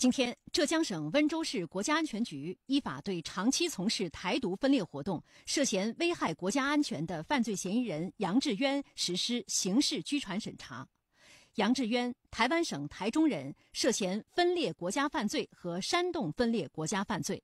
今天，浙江省温州市国家安全局依法对长期从事台独分裂活动、涉嫌危害国家安全的犯罪嫌疑人杨志渊实施刑事拘传审查。杨志渊，台湾省台中人，涉嫌分裂国家犯罪和煽动分裂国家犯罪。